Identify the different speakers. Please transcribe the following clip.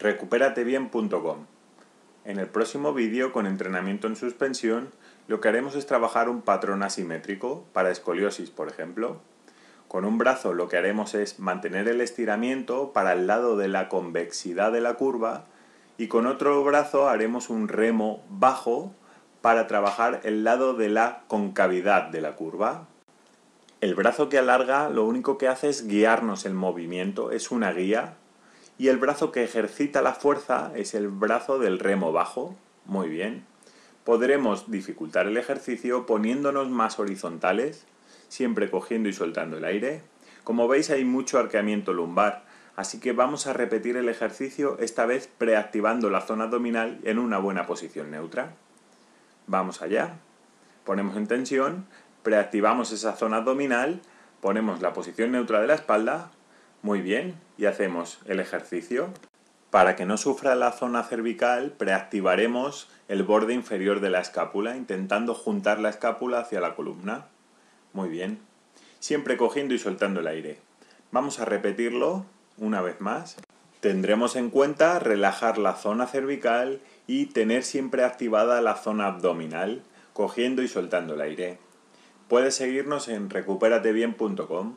Speaker 1: recuperatebien.com. En el próximo vídeo con entrenamiento en suspensión, lo que haremos es trabajar un patrón asimétrico para escoliosis, por ejemplo. Con un brazo lo que haremos es mantener el estiramiento para el lado de la convexidad de la curva y con otro brazo haremos un remo bajo para trabajar el lado de la concavidad de la curva. El brazo que alarga lo único que hace es guiarnos el movimiento, es una guía y el brazo que ejercita la fuerza es el brazo del remo bajo. Muy bien. Podremos dificultar el ejercicio poniéndonos más horizontales, siempre cogiendo y soltando el aire. Como veis hay mucho arqueamiento lumbar, así que vamos a repetir el ejercicio esta vez preactivando la zona abdominal en una buena posición neutra. Vamos allá. Ponemos en tensión, preactivamos esa zona abdominal, ponemos la posición neutra de la espalda, muy bien, y hacemos el ejercicio. Para que no sufra la zona cervical, preactivaremos el borde inferior de la escápula, intentando juntar la escápula hacia la columna. Muy bien. Siempre cogiendo y soltando el aire. Vamos a repetirlo una vez más. Tendremos en cuenta relajar la zona cervical y tener siempre activada la zona abdominal, cogiendo y soltando el aire. Puedes seguirnos en recuperatebien.com.